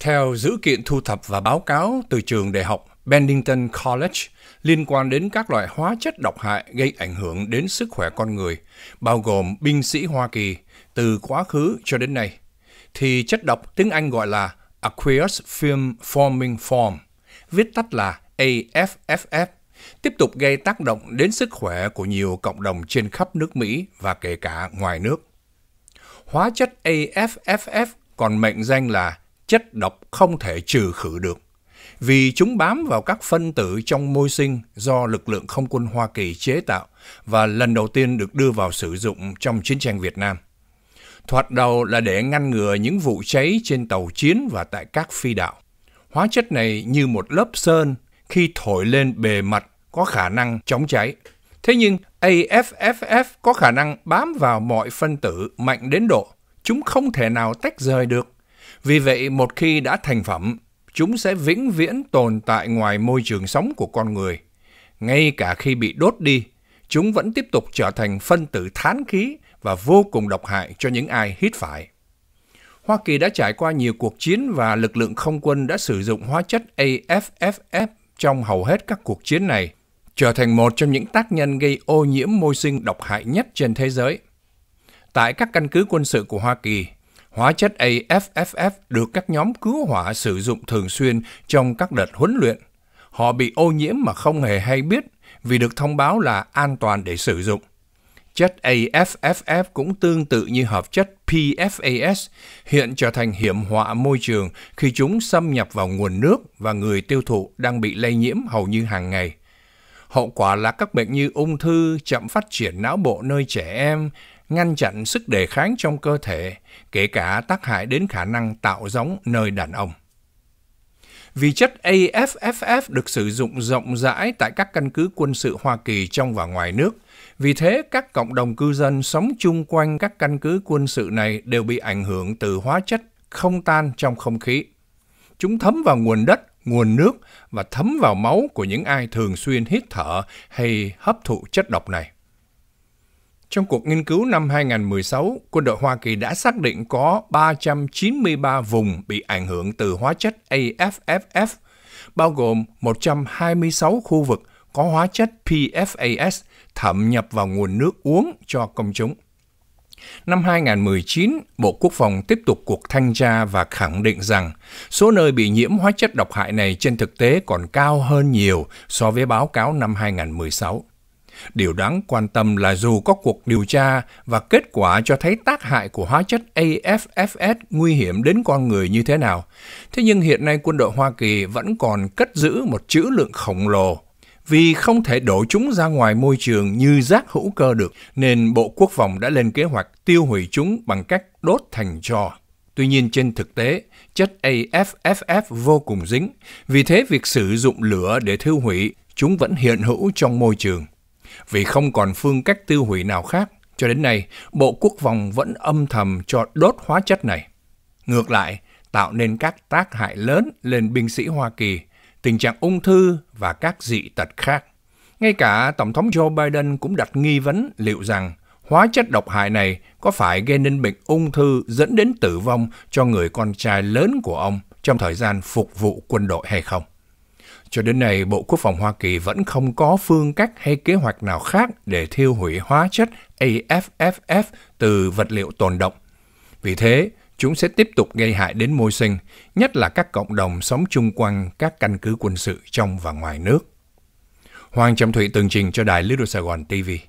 Theo dữ kiện thu thập và báo cáo từ trường đại học Bennington College liên quan đến các loại hóa chất độc hại gây ảnh hưởng đến sức khỏe con người, bao gồm binh sĩ Hoa Kỳ từ quá khứ cho đến nay, thì chất độc tiếng Anh gọi là Aqueous Film Forming Form, viết tắt là AFFF, tiếp tục gây tác động đến sức khỏe của nhiều cộng đồng trên khắp nước Mỹ và kể cả ngoài nước. Hóa chất AFFF còn mệnh danh là chất độc không thể trừ khử được, vì chúng bám vào các phân tử trong môi sinh do lực lượng không quân Hoa Kỳ chế tạo và lần đầu tiên được đưa vào sử dụng trong chiến tranh Việt Nam. Thoạt đầu là để ngăn ngừa những vụ cháy trên tàu chiến và tại các phi đạo. Hóa chất này như một lớp sơn khi thổi lên bề mặt có khả năng chống cháy. Thế nhưng AFFF có khả năng bám vào mọi phân tử mạnh đến độ chúng không thể nào tách rời được. Vì vậy, một khi đã thành phẩm, chúng sẽ vĩnh viễn tồn tại ngoài môi trường sống của con người. Ngay cả khi bị đốt đi, chúng vẫn tiếp tục trở thành phân tử thán khí và vô cùng độc hại cho những ai hít phải. Hoa Kỳ đã trải qua nhiều cuộc chiến và lực lượng không quân đã sử dụng hóa chất AFFF trong hầu hết các cuộc chiến này, trở thành một trong những tác nhân gây ô nhiễm môi sinh độc hại nhất trên thế giới. Tại các căn cứ quân sự của Hoa Kỳ, Hóa chất AFFF được các nhóm cứu hỏa sử dụng thường xuyên trong các đợt huấn luyện. Họ bị ô nhiễm mà không hề hay biết vì được thông báo là an toàn để sử dụng. Chất AFFF cũng tương tự như hợp chất PFAS, hiện trở thành hiểm họa môi trường khi chúng xâm nhập vào nguồn nước và người tiêu thụ đang bị lây nhiễm hầu như hàng ngày. Hậu quả là các bệnh như ung thư, chậm phát triển não bộ nơi trẻ em, ngăn chặn sức đề kháng trong cơ thể, kể cả tác hại đến khả năng tạo giống nơi đàn ông. Vì chất AFFF được sử dụng rộng rãi tại các căn cứ quân sự Hoa Kỳ trong và ngoài nước, vì thế các cộng đồng cư dân sống chung quanh các căn cứ quân sự này đều bị ảnh hưởng từ hóa chất không tan trong không khí. Chúng thấm vào nguồn đất, nguồn nước và thấm vào máu của những ai thường xuyên hít thở hay hấp thụ chất độc này. Trong cuộc nghiên cứu năm 2016, quân đội Hoa Kỳ đã xác định có 393 vùng bị ảnh hưởng từ hóa chất AFFF, bao gồm 126 khu vực có hóa chất PFAS thẩm nhập vào nguồn nước uống cho công chúng. Năm 2019, Bộ Quốc phòng tiếp tục cuộc thanh tra và khẳng định rằng số nơi bị nhiễm hóa chất độc hại này trên thực tế còn cao hơn nhiều so với báo cáo năm 2016. Điều đáng quan tâm là dù có cuộc điều tra và kết quả cho thấy tác hại của hóa chất AFFS nguy hiểm đến con người như thế nào, thế nhưng hiện nay quân đội Hoa Kỳ vẫn còn cất giữ một chữ lượng khổng lồ vì không thể đổ chúng ra ngoài môi trường như rác hữu cơ được, nên Bộ Quốc phòng đã lên kế hoạch tiêu hủy chúng bằng cách đốt thành tro. Tuy nhiên trên thực tế, chất AFFF vô cùng dính, vì thế việc sử dụng lửa để thiêu hủy chúng vẫn hiện hữu trong môi trường. Vì không còn phương cách tiêu hủy nào khác, cho đến nay, Bộ Quốc phòng vẫn âm thầm cho đốt hóa chất này. Ngược lại, tạo nên các tác hại lớn lên binh sĩ Hoa Kỳ, tình trạng ung thư và các dị tật khác. Ngay cả Tổng thống Joe Biden cũng đặt nghi vấn liệu rằng hóa chất độc hại này có phải gây nên bệnh ung thư dẫn đến tử vong cho người con trai lớn của ông trong thời gian phục vụ quân đội hay không. Cho đến nay, Bộ Quốc phòng Hoa Kỳ vẫn không có phương cách hay kế hoạch nào khác để thiêu hủy hóa chất AFFF từ vật liệu tồn động. Vì thế, chúng sẽ tiếp tục gây hại đến môi sinh, nhất là các cộng đồng sống chung quanh các căn cứ quân sự trong và ngoài nước. Hoàng Trầm Thụy tường trình cho đài Đô Sài Gòn TV.